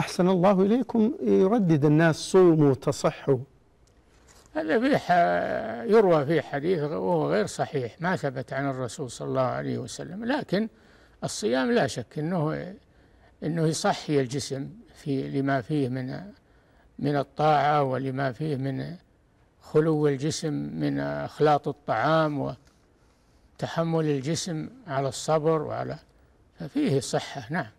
أحسن الله إليكم يردد الناس صوموا تصحوا هذا فيه يروى فيه حديث وهو غير صحيح ما ثبت عن الرسول صلى الله عليه وسلم لكن الصيام لا شك انه انه يصحي الجسم في لما فيه من من الطاعه ولما فيه من خلو الجسم من اخلاط الطعام وتحمل الجسم على الصبر وعلى ففيه صحه نعم